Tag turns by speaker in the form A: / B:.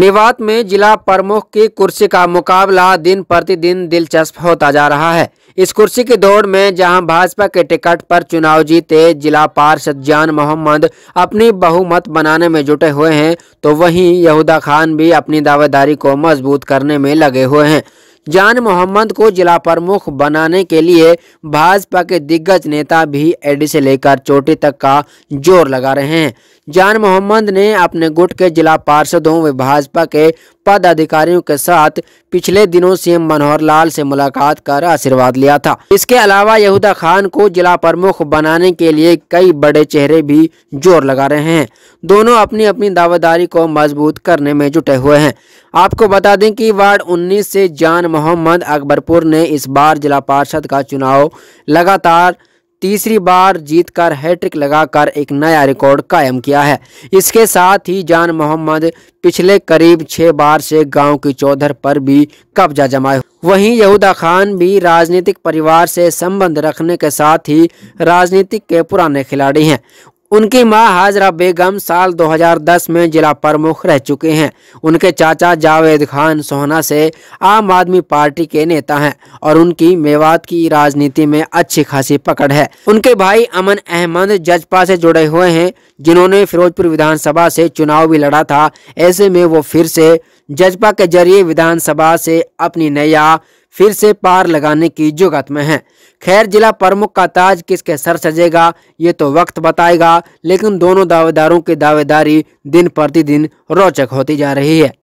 A: मेवात में जिला प्रमुख की कुर्सी का मुकाबला दिन प्रतिदिन दिलचस्प होता जा रहा है इस कुर्सी की दौड़ में जहां भाजपा के टिकट पर चुनाव जीते जिला पार्षद जान मोहम्मद अपनी बहुमत बनाने में जुटे हुए हैं तो वहीं यहूदा खान भी अपनी दावेदारी को मजबूत करने में लगे हुए हैं जान मोहम्मद को जिला प्रमुख बनाने के लिए भाजपा के दिग्गज नेता भी एडी से लेकर चोटी तक का जोर लगा रहे हैं जान मोहम्मद ने अपने गुट के जिला पार्षदों व भाजपा के पदाधिकारियों के साथ पिछले दिनों सीएम मनोहर लाल से मुलाकात कर आशीर्वाद लिया था इसके अलावा यहूदा खान को जिला प्रमुख बनाने के लिए कई बड़े चेहरे भी जोर लगा रहे हैं दोनों अपनी अपनी दावेदारी को मजबूत करने में जुटे हुए हैं आपको बता दें कि वार्ड उन्नीस से जान मोहम्मद अकबरपुर ने इस बार जिला पार्षद का चुनाव लगातार तीसरी बार जीतकर हैट्रिक लगाकर एक नया रिकॉर्ड कायम किया है इसके साथ ही जान मोहम्मद पिछले करीब छः बार से गांव की चौधर पर भी कब्जा जमाए वहीं यहूदा खान भी राजनीतिक परिवार से संबंध रखने के साथ ही राजनीतिक के पुराने खिलाड़ी हैं उनकी मां हाजरा बेगम साल 2010 में जिला प्रमुख रह चुके हैं उनके चाचा जावेद खान सोहना से आम आदमी पार्टी के नेता हैं और उनकी मेवात की राजनीति में अच्छी खासी पकड़ है उनके भाई अमन अहमद जजपा से जुड़े हुए हैं जिन्होंने फिरोजपुर विधानसभा से चुनाव भी लड़ा था ऐसे में वो फिर से जजपा के जरिए विधानसभा से अपनी नया फिर से पार लगाने की जुगत में है खैर जिला प्रमुख का ताज किसके सर सजेगा ये तो वक्त बताएगा लेकिन दोनों दावेदारों की दावेदारी दिन प्रतिदिन रोचक होती जा रही है